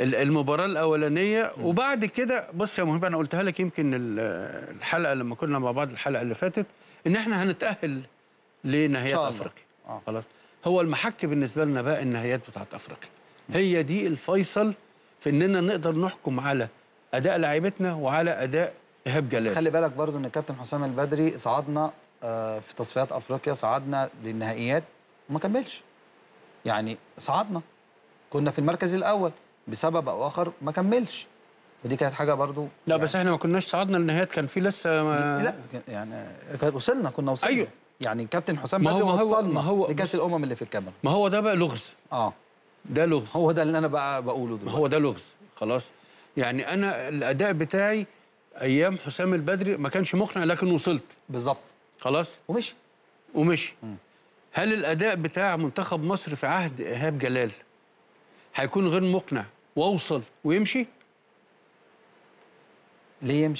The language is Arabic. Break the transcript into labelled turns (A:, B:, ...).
A: المباراه الاولانيه وبعد كده بص يا مهيب انا قلتها لك يمكن الحلقه لما كنا مع بعض الحلقه اللي فاتت ان احنا هنتاهل لنهايات افريقيا آه. خلاص هو المحك بالنسبه لنا بقى النهايات بتاعت افريقيا هي دي الفيصل في اننا نقدر نحكم على اداء لاعيبتنا وعلى اداء ايهاب جلال بس خلي
B: بالك برضو ان الكابتن حسام البدري صعدنا آه، في تصفيات افريقيا صعدنا للنهائيات وما كملش يعني صعدنا كنا في المركز الاول بسبب او اخر ما كملش ودي كانت حاجه برضو لا
A: يعني بس احنا ما كناش صعدنا للنهايات كان في لسه ما لا يعني وصلنا كنا وصلنا ايوه يعني كابتن حسام بدري وصلنا هو لكاس الامم اللي في الكاميرا ما هو ده بقى لغز اه ده لغز هو ده اللي انا بقى بقوله دلوقتي ما هو ده لغز خلاص يعني انا الاداء بتاعي ايام حسام البدري ما كانش مقنع لكن وصلت بالظبط خلاص ومشي ومشي هل الاداء بتاع منتخب مصر في عهد ايهاب جلال هيكون غير مقنع واوصل ويمشي ليه يمشي